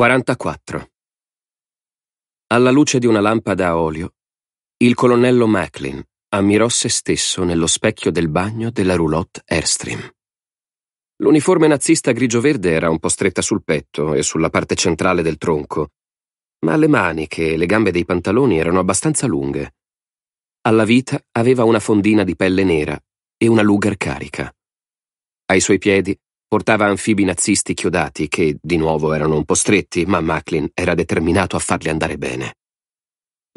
44. Alla luce di una lampada a olio, il colonnello Macklin ammirò se stesso nello specchio del bagno della roulotte Airstream. L'uniforme nazista grigio-verde era un po' stretta sul petto e sulla parte centrale del tronco, ma le maniche e le gambe dei pantaloni erano abbastanza lunghe. Alla vita aveva una fondina di pelle nera e una luger carica. Ai suoi piedi Portava anfibi nazisti chiodati che, di nuovo, erano un po' stretti, ma Macklin era determinato a farli andare bene.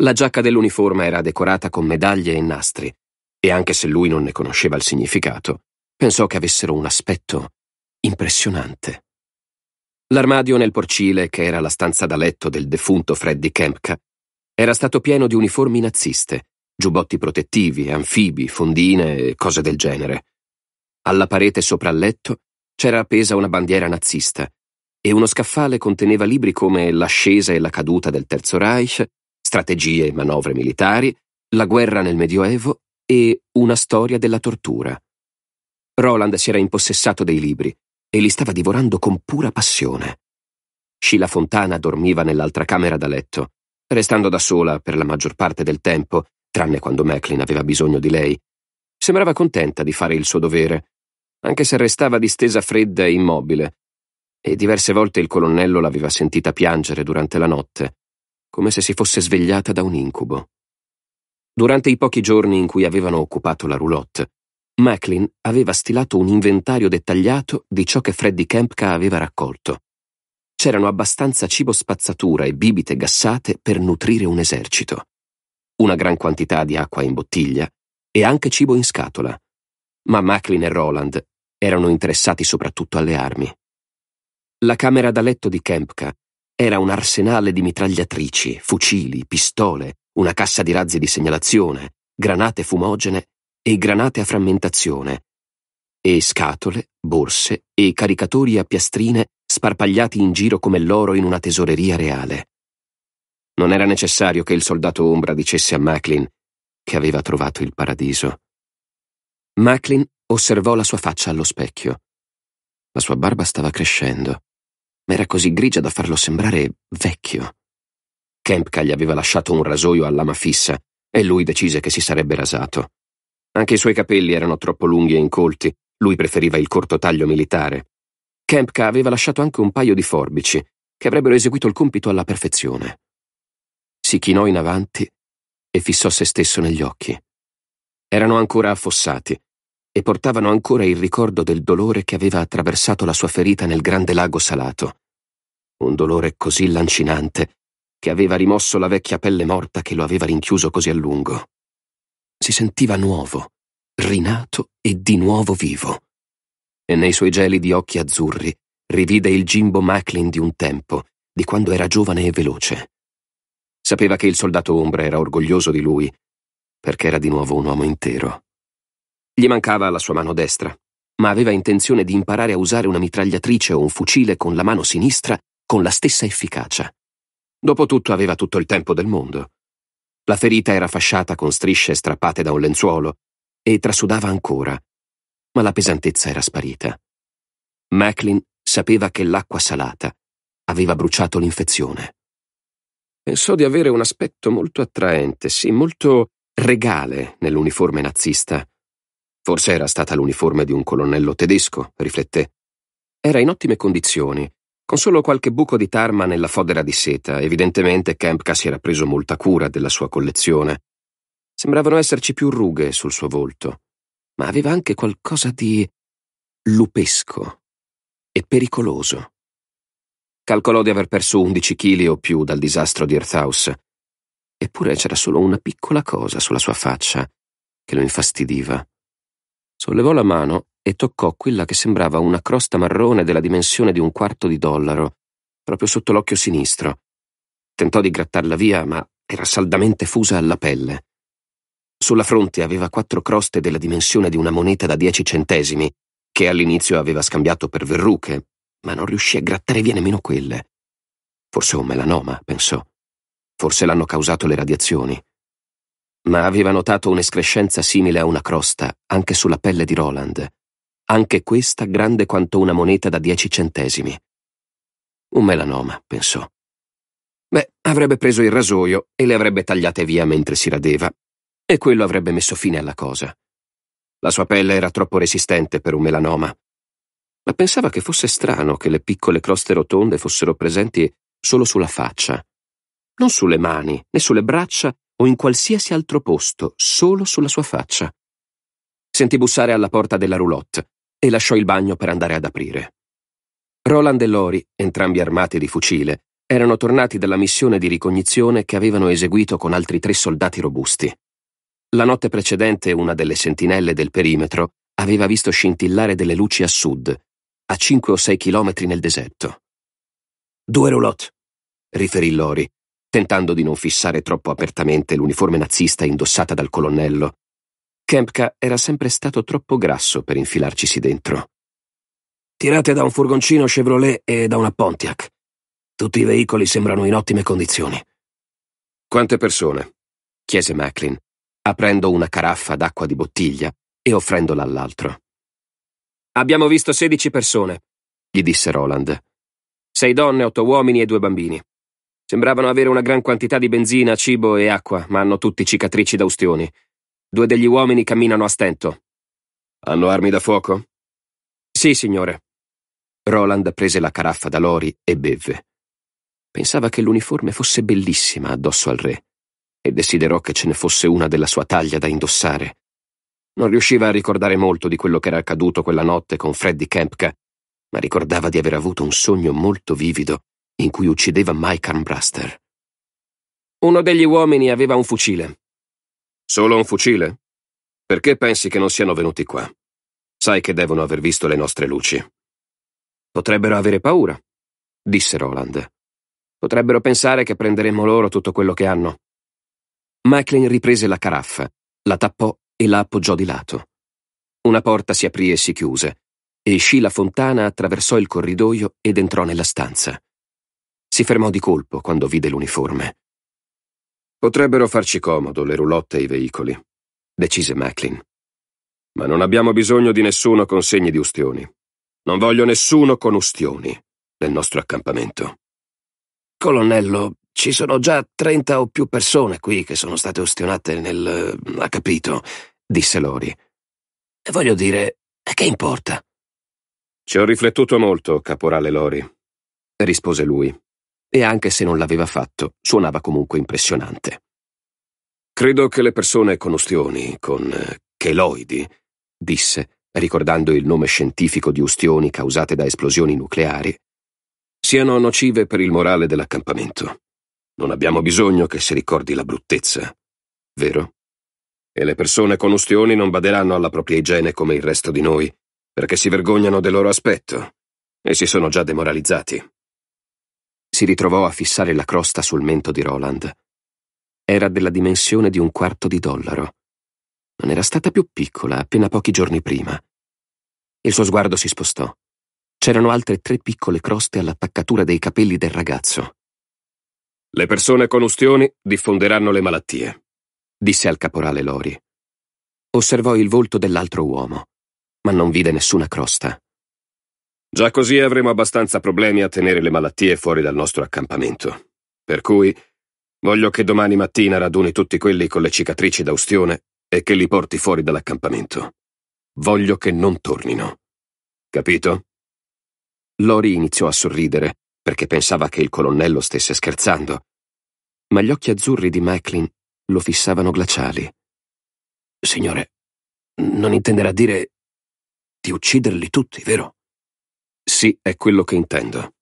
La giacca dell'uniforme era decorata con medaglie e nastri, e anche se lui non ne conosceva il significato, pensò che avessero un aspetto impressionante. L'armadio nel porcile, che era la stanza da letto del defunto Freddy Kempka, era stato pieno di uniformi naziste, giubbotti protettivi, anfibi, fondine e cose del genere. Alla parete sopra il letto c'era appesa una bandiera nazista e uno scaffale conteneva libri come L'ascesa e la caduta del Terzo Reich, Strategie e manovre militari, La guerra nel Medioevo e Una storia della tortura. Roland si era impossessato dei libri e li stava divorando con pura passione. Sheila Fontana dormiva nell'altra camera da letto, restando da sola per la maggior parte del tempo, tranne quando Macklin aveva bisogno di lei. Sembrava contenta di fare il suo dovere, anche se restava distesa fredda e immobile, e diverse volte il colonnello l'aveva sentita piangere durante la notte, come se si fosse svegliata da un incubo. Durante i pochi giorni in cui avevano occupato la roulotte, Macklin aveva stilato un inventario dettagliato di ciò che Freddy Kempka aveva raccolto. C'erano abbastanza cibo spazzatura e bibite gassate per nutrire un esercito. Una gran quantità di acqua in bottiglia e anche cibo in scatola. Ma Macklin e Roland erano interessati soprattutto alle armi. La camera da letto di Kempka era un arsenale di mitragliatrici, fucili, pistole, una cassa di razzi di segnalazione, granate fumogene e granate a frammentazione, e scatole, borse e caricatori a piastrine sparpagliati in giro come l'oro in una tesoreria reale. Non era necessario che il soldato ombra dicesse a Macklin che aveva trovato il paradiso. Macklin osservò la sua faccia allo specchio. La sua barba stava crescendo, ma era così grigia da farlo sembrare vecchio. Kempka gli aveva lasciato un rasoio a lama fissa e lui decise che si sarebbe rasato. Anche i suoi capelli erano troppo lunghi e incolti, lui preferiva il corto taglio militare. Kempka aveva lasciato anche un paio di forbici, che avrebbero eseguito il compito alla perfezione. Si chinò in avanti e fissò se stesso negli occhi. Erano ancora affossati, e portavano ancora il ricordo del dolore che aveva attraversato la sua ferita nel grande lago salato. Un dolore così lancinante che aveva rimosso la vecchia pelle morta che lo aveva rinchiuso così a lungo. Si sentiva nuovo, rinato e di nuovo vivo. E nei suoi gelidi occhi azzurri rivide il Jimbo Macklin di un tempo, di quando era giovane e veloce. Sapeva che il soldato ombra era orgoglioso di lui, perché era di nuovo un uomo intero. Gli mancava la sua mano destra, ma aveva intenzione di imparare a usare una mitragliatrice o un fucile con la mano sinistra con la stessa efficacia. Dopotutto aveva tutto il tempo del mondo. La ferita era fasciata con strisce strappate da un lenzuolo e trasudava ancora, ma la pesantezza era sparita. Macklin sapeva che l'acqua salata aveva bruciato l'infezione. Pensò di avere un aspetto molto attraente, sì, molto regale nell'uniforme nazista. Forse era stata l'uniforme di un colonnello tedesco, rifletté. Era in ottime condizioni, con solo qualche buco di tarma nella fodera di seta. Evidentemente Kempka si era preso molta cura della sua collezione. Sembravano esserci più rughe sul suo volto, ma aveva anche qualcosa di lupesco e pericoloso. Calcolò di aver perso 11 kg o più dal disastro di Earthouse. Eppure c'era solo una piccola cosa sulla sua faccia che lo infastidiva Sollevò la mano e toccò quella che sembrava una crosta marrone della dimensione di un quarto di dollaro, proprio sotto l'occhio sinistro. Tentò di grattarla via, ma era saldamente fusa alla pelle. Sulla fronte aveva quattro croste della dimensione di una moneta da dieci centesimi, che all'inizio aveva scambiato per verruche, ma non riuscì a grattare via nemmeno quelle. Forse un melanoma, pensò. Forse l'hanno causato le radiazioni ma aveva notato un'escrescenza simile a una crosta anche sulla pelle di Roland, anche questa grande quanto una moneta da dieci centesimi. Un melanoma, pensò. Beh, avrebbe preso il rasoio e le avrebbe tagliate via mentre si radeva, e quello avrebbe messo fine alla cosa. La sua pelle era troppo resistente per un melanoma, ma pensava che fosse strano che le piccole croste rotonde fossero presenti solo sulla faccia, non sulle mani, né sulle braccia, o in qualsiasi altro posto, solo sulla sua faccia. Sentì bussare alla porta della roulotte e lasciò il bagno per andare ad aprire. Roland e Lori, entrambi armati di fucile, erano tornati dalla missione di ricognizione che avevano eseguito con altri tre soldati robusti. La notte precedente una delle sentinelle del perimetro aveva visto scintillare delle luci a sud, a cinque o sei chilometri nel deserto. Due roulotte, riferì Lori, tentando di non fissare troppo apertamente l'uniforme nazista indossata dal colonnello. Kempka era sempre stato troppo grasso per infilarcisi dentro. Tirate da un furgoncino Chevrolet e da una Pontiac. Tutti i veicoli sembrano in ottime condizioni. Quante persone? chiese Macklin, aprendo una caraffa d'acqua di bottiglia e offrendola all'altro. Abbiamo visto sedici persone, gli disse Roland. Sei donne, otto uomini e due bambini. Sembravano avere una gran quantità di benzina, cibo e acqua, ma hanno tutti cicatrici da ustioni. Due degli uomini camminano a stento. Hanno armi da fuoco? Sì, signore. Roland prese la caraffa da Lori e bevve. Pensava che l'uniforme fosse bellissima addosso al re e desiderò che ce ne fosse una della sua taglia da indossare. Non riusciva a ricordare molto di quello che era accaduto quella notte con Freddy Kempka, ma ricordava di aver avuto un sogno molto vivido in cui uccideva Mike Armbraster. Uno degli uomini aveva un fucile. Solo un fucile? Perché pensi che non siano venuti qua? Sai che devono aver visto le nostre luci. Potrebbero avere paura, disse Roland. Potrebbero pensare che prenderemo loro tutto quello che hanno. Macklin riprese la caraffa, la tappò e la appoggiò di lato. Una porta si aprì e si chiuse, e Sheila Fontana attraversò il corridoio ed entrò nella stanza. Si fermò di colpo quando vide l'uniforme. Potrebbero farci comodo le roulotte e i veicoli, decise Macklin. Ma non abbiamo bisogno di nessuno con segni di ustioni. Non voglio nessuno con ustioni nel nostro accampamento. Colonnello, ci sono già trenta o più persone qui che sono state ustionate nel... ha capito, disse Lori. E voglio dire, che importa? Ci ho riflettuto molto, caporale Lori, rispose lui e anche se non l'aveva fatto, suonava comunque impressionante. Credo che le persone con ustioni, con eh, cheloidi, disse, ricordando il nome scientifico di ustioni causate da esplosioni nucleari, siano nocive per il morale dell'accampamento. Non abbiamo bisogno che si ricordi la bruttezza, vero? E le persone con ustioni non baderanno alla propria igiene come il resto di noi, perché si vergognano del loro aspetto e si sono già demoralizzati si ritrovò a fissare la crosta sul mento di Roland. Era della dimensione di un quarto di dollaro. Non era stata più piccola appena pochi giorni prima. Il suo sguardo si spostò. C'erano altre tre piccole croste all'attaccatura dei capelli del ragazzo. Le persone con ustioni diffonderanno le malattie, disse al caporale Lori. Osservò il volto dell'altro uomo, ma non vide nessuna crosta. Già così avremo abbastanza problemi a tenere le malattie fuori dal nostro accampamento. Per cui voglio che domani mattina raduni tutti quelli con le cicatrici da e che li porti fuori dall'accampamento. Voglio che non tornino. Capito? Lori iniziò a sorridere perché pensava che il colonnello stesse scherzando, ma gli occhi azzurri di Macklin lo fissavano glaciali. Signore, non intenderà dire di ucciderli tutti, vero? Sì, è quello che intendo.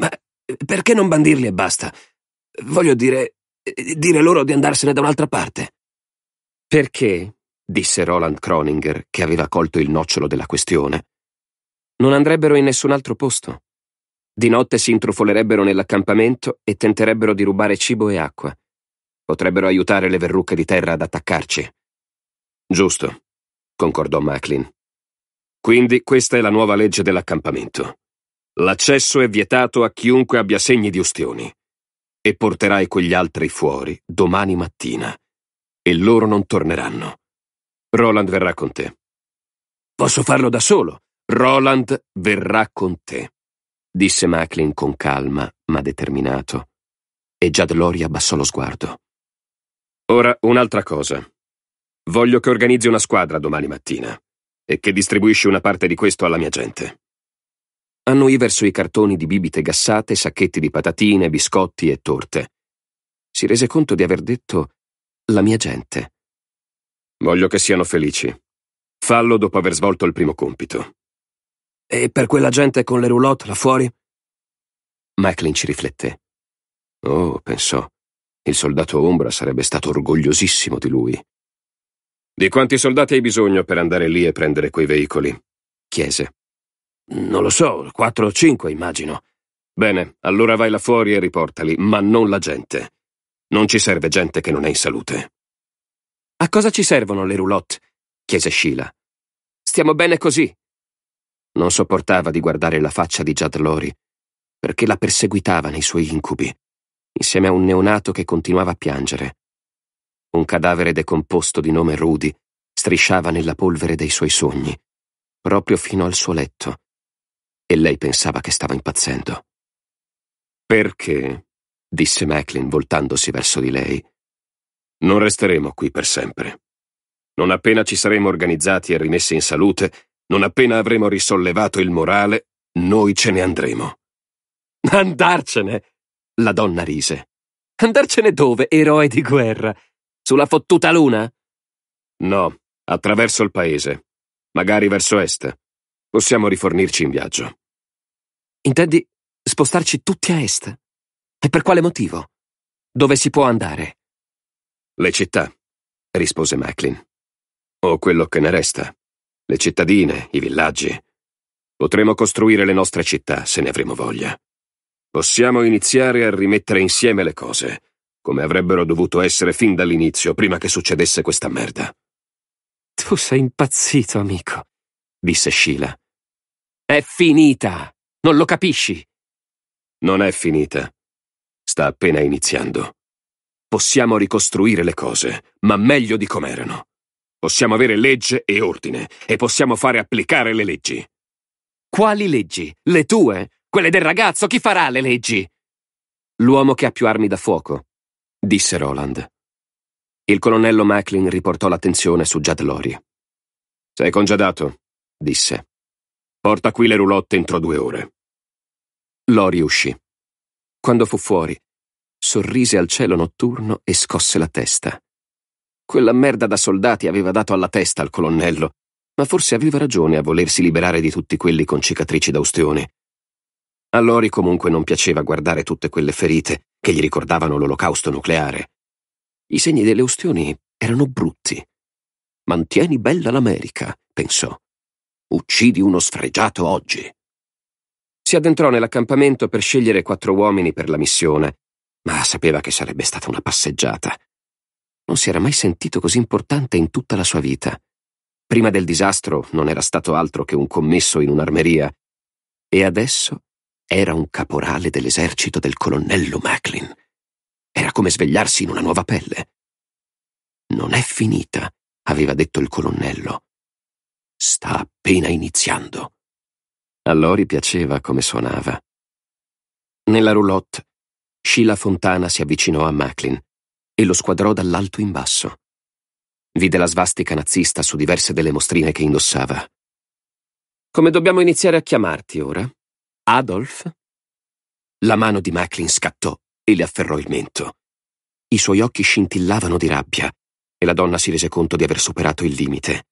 Ma eh, perché non bandirli e basta? Voglio dire, eh, dire loro di andarsene da un'altra parte. Perché, disse Roland Kroninger, che aveva colto il nocciolo della questione, non andrebbero in nessun altro posto. Di notte si intrufolerebbero nell'accampamento e tenterebbero di rubare cibo e acqua. Potrebbero aiutare le verrucche di terra ad attaccarci. Giusto, concordò Macklin. Quindi questa è la nuova legge dell'accampamento. L'accesso è vietato a chiunque abbia segni di ustioni. E porterai quegli altri fuori domani mattina. E loro non torneranno. Roland verrà con te. Posso farlo da solo. Roland verrà con te, disse Macklin con calma ma determinato. E Jad Lori abbassò lo sguardo. Ora un'altra cosa. Voglio che organizzi una squadra domani mattina e che distribuisci una parte di questo alla mia gente. Annui verso i cartoni di bibite gassate, sacchetti di patatine, biscotti e torte. Si rese conto di aver detto la mia gente. Voglio che siano felici. Fallo dopo aver svolto il primo compito. E per quella gente con le roulotte là fuori? Macklin ci riflette. Oh, pensò, il soldato Ombra sarebbe stato orgogliosissimo di lui. Di quanti soldati hai bisogno per andare lì e prendere quei veicoli? Chiese. Non lo so, quattro o cinque, immagino. Bene, allora vai là fuori e riportali, ma non la gente. Non ci serve gente che non è in salute. A cosa ci servono le roulotte? chiese Sheila. Stiamo bene così. Non sopportava di guardare la faccia di Jad Lori, perché la perseguitava nei suoi incubi, insieme a un neonato che continuava a piangere un cadavere decomposto di nome Rudy, strisciava nella polvere dei suoi sogni, proprio fino al suo letto. E lei pensava che stava impazzendo. Perché, disse Macklin voltandosi verso di lei, non resteremo qui per sempre. Non appena ci saremo organizzati e rimessi in salute, non appena avremo risollevato il morale, noi ce ne andremo. Andarcene! La donna rise. Andarcene dove, eroe di guerra? Sulla fottuta luna? No, attraverso il paese. Magari verso est. Possiamo rifornirci in viaggio. Intendi spostarci tutti a est? E per quale motivo? Dove si può andare? Le città, rispose Macklin. O quello che ne resta. Le cittadine, i villaggi. Potremo costruire le nostre città se ne avremo voglia. Possiamo iniziare a rimettere insieme le cose come avrebbero dovuto essere fin dall'inizio, prima che succedesse questa merda. Tu sei impazzito, amico, disse Sheila. È finita! Non lo capisci? Non è finita. Sta appena iniziando. Possiamo ricostruire le cose, ma meglio di com'erano. Possiamo avere legge e ordine, e possiamo fare applicare le leggi. Quali leggi? Le tue? Quelle del ragazzo? Chi farà le leggi? L'uomo che ha più armi da fuoco, disse Roland. Il colonnello Macklin riportò l'attenzione su Jad Lori. Sei congedato, disse. Porta qui le roulotte entro due ore. Lori uscì. Quando fu fuori, sorrise al cielo notturno e scosse la testa. Quella merda da soldati aveva dato alla testa al colonnello, ma forse aveva ragione a volersi liberare di tutti quelli con cicatrici da ustione. A Lori comunque non piaceva guardare tutte quelle ferite che gli ricordavano l'olocausto nucleare. I segni delle ustioni erano brutti. Mantieni bella l'America, pensò. Uccidi uno sfregiato oggi. Si addentrò nell'accampamento per scegliere quattro uomini per la missione, ma sapeva che sarebbe stata una passeggiata. Non si era mai sentito così importante in tutta la sua vita. Prima del disastro non era stato altro che un commesso in un'armeria, e adesso era un caporale dell'esercito del colonnello Macklin. Era come svegliarsi in una nuova pelle. Non è finita, aveva detto il colonnello. Sta appena iniziando. A Lori piaceva come suonava. Nella roulotte, Sheila Fontana si avvicinò a Macklin e lo squadrò dall'alto in basso. Vide la svastica nazista su diverse delle mostrine che indossava. Come dobbiamo iniziare a chiamarti ora? Adolf? La mano di Macklin scattò e le afferrò il mento. I suoi occhi scintillavano di rabbia e la donna si rese conto di aver superato il limite.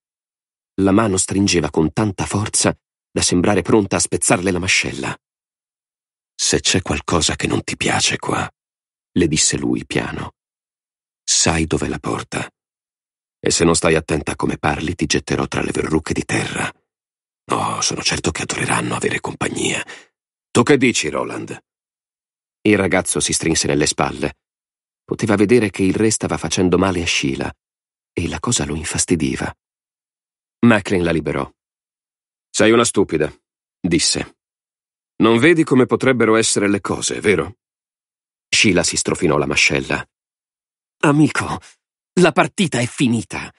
La mano stringeva con tanta forza da sembrare pronta a spezzarle la mascella. Se c'è qualcosa che non ti piace qua, le disse lui piano, sai dov'è la porta. E se non stai attenta a come parli, ti getterò tra le verruche di terra. Oh, sono certo che adoreranno avere compagnia. Tu che dici, Roland? Il ragazzo si strinse nelle spalle. Poteva vedere che il re stava facendo male a Sheila e la cosa lo infastidiva. Macklin la liberò. Sei una stupida, disse. Non vedi come potrebbero essere le cose, vero? Sheila si strofinò la mascella. Amico, la partita è finita.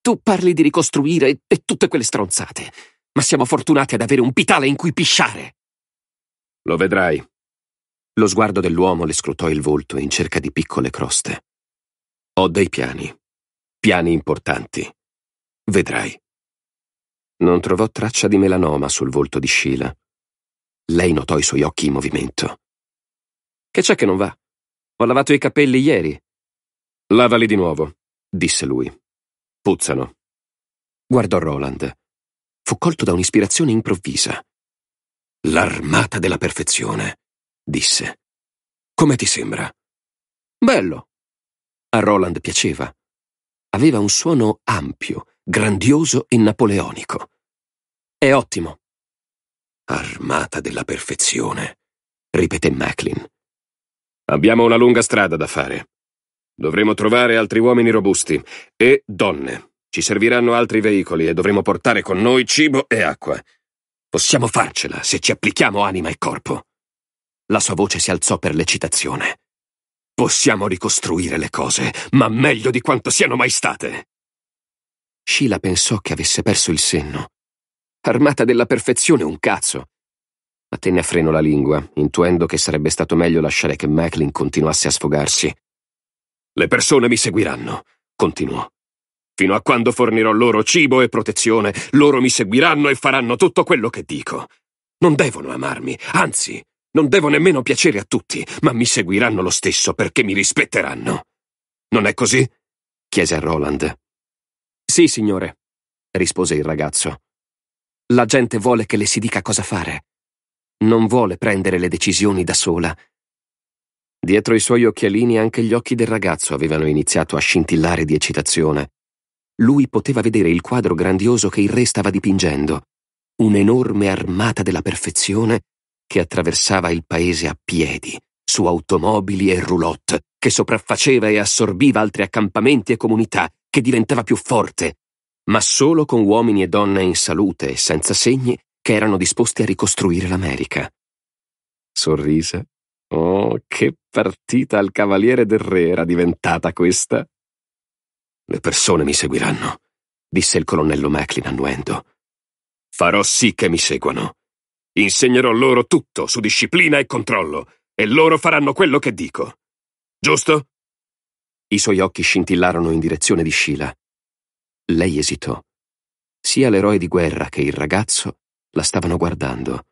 Tu parli di ricostruire e tutte quelle stronzate ma siamo fortunati ad avere un pitale in cui pisciare. Lo vedrai. Lo sguardo dell'uomo le scrutò il volto in cerca di piccole croste. Ho dei piani. Piani importanti. Vedrai. Non trovò traccia di melanoma sul volto di Sheila. Lei notò i suoi occhi in movimento. Che c'è che non va? Ho lavato i capelli ieri. Lavali di nuovo, disse lui. Puzzano. Guardò Roland fu colto da un'ispirazione improvvisa. L'armata della perfezione, disse. Come ti sembra? Bello. A Roland piaceva. Aveva un suono ampio, grandioso e napoleonico. È ottimo. Armata della perfezione, ripeté Macklin. Abbiamo una lunga strada da fare. Dovremo trovare altri uomini robusti e donne. Ci serviranno altri veicoli e dovremo portare con noi cibo e acqua. Possiamo farcela se ci applichiamo anima e corpo. La sua voce si alzò per l'eccitazione. Possiamo ricostruire le cose, ma meglio di quanto siano mai state. Sheila pensò che avesse perso il senno. Armata della perfezione un cazzo. Ma tenne a freno la lingua, intuendo che sarebbe stato meglio lasciare che Macklin continuasse a sfogarsi. Le persone mi seguiranno, continuò. Fino a quando fornirò loro cibo e protezione, loro mi seguiranno e faranno tutto quello che dico. Non devono amarmi, anzi, non devo nemmeno piacere a tutti, ma mi seguiranno lo stesso perché mi rispetteranno. Non è così? chiese a Roland. Sì, signore, rispose il ragazzo. La gente vuole che le si dica cosa fare. Non vuole prendere le decisioni da sola. Dietro i suoi occhialini anche gli occhi del ragazzo avevano iniziato a scintillare di eccitazione lui poteva vedere il quadro grandioso che il re stava dipingendo, un'enorme armata della perfezione che attraversava il paese a piedi, su automobili e roulotte, che sopraffaceva e assorbiva altri accampamenti e comunità, che diventava più forte, ma solo con uomini e donne in salute e senza segni che erano disposti a ricostruire l'America. Sorrise. Oh, che partita al cavaliere del re era diventata questa! Le persone mi seguiranno, disse il colonnello Macklin annuendo. Farò sì che mi seguano. Insegnerò loro tutto su disciplina e controllo, e loro faranno quello che dico. Giusto? I suoi occhi scintillarono in direzione di Sheila. Lei esitò. Sia l'eroe di guerra che il ragazzo la stavano guardando.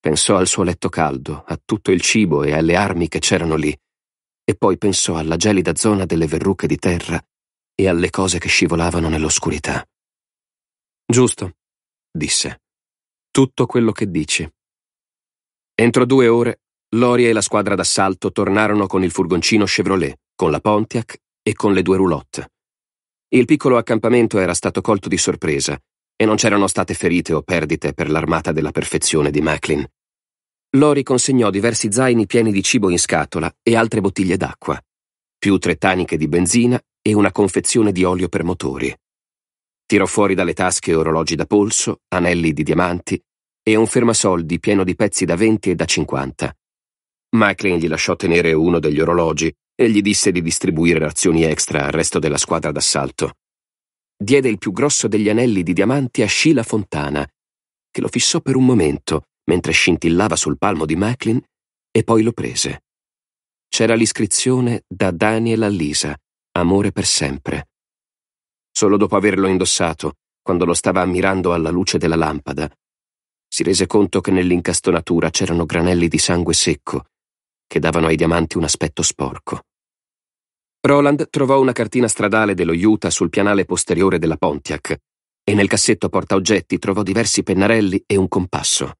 Pensò al suo letto caldo, a tutto il cibo e alle armi che c'erano lì, e poi pensò alla gelida zona delle verruche di terra e alle cose che scivolavano nell'oscurità. Giusto, disse. Tutto quello che dici. Entro due ore, Lori e la squadra d'assalto tornarono con il furgoncino Chevrolet, con la Pontiac e con le due roulotte. Il piccolo accampamento era stato colto di sorpresa e non c'erano state ferite o perdite per l'armata della perfezione di Macklin. Lori consegnò diversi zaini pieni di cibo in scatola e altre bottiglie d'acqua, più tre taniche di benzina e una confezione di olio per motori. Tirò fuori dalle tasche orologi da polso, anelli di diamanti e un fermasoldi pieno di pezzi da 20 e da 50. Macklin gli lasciò tenere uno degli orologi e gli disse di distribuire razioni extra al resto della squadra d'assalto. Diede il più grosso degli anelli di diamanti a Sheila Fontana, che lo fissò per un momento mentre scintillava sul palmo di Macklin e poi lo prese. C'era l'iscrizione da Daniel a Lisa amore per sempre. Solo dopo averlo indossato, quando lo stava ammirando alla luce della lampada, si rese conto che nell'incastonatura c'erano granelli di sangue secco che davano ai diamanti un aspetto sporco. Roland trovò una cartina stradale dello Utah sul pianale posteriore della Pontiac e nel cassetto portaoggetti trovò diversi pennarelli e un compasso.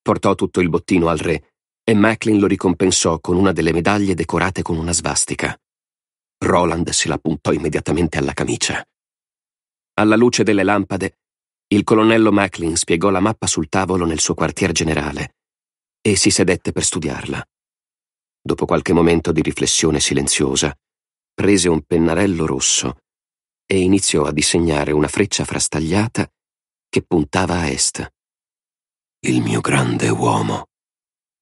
Portò tutto il bottino al re e Macklin lo ricompensò con una delle medaglie decorate con una svastica. Roland se la puntò immediatamente alla camicia. Alla luce delle lampade, il colonnello Macklin spiegò la mappa sul tavolo nel suo quartier generale e si sedette per studiarla. Dopo qualche momento di riflessione silenziosa, prese un pennarello rosso e iniziò a disegnare una freccia frastagliata che puntava a est. Il mio grande uomo,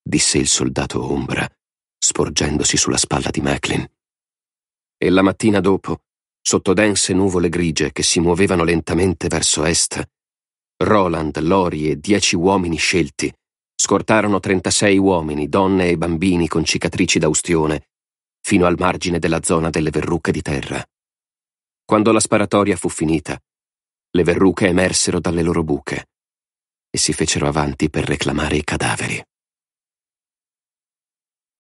disse il soldato ombra, sporgendosi sulla spalla di Macklin e la mattina dopo, sotto dense nuvole grigie che si muovevano lentamente verso est, Roland, Lori e dieci uomini scelti scortarono 36 uomini, donne e bambini con cicatrici da fino al margine della zona delle verruche di terra. Quando la sparatoria fu finita, le verruche emersero dalle loro buche e si fecero avanti per reclamare i cadaveri.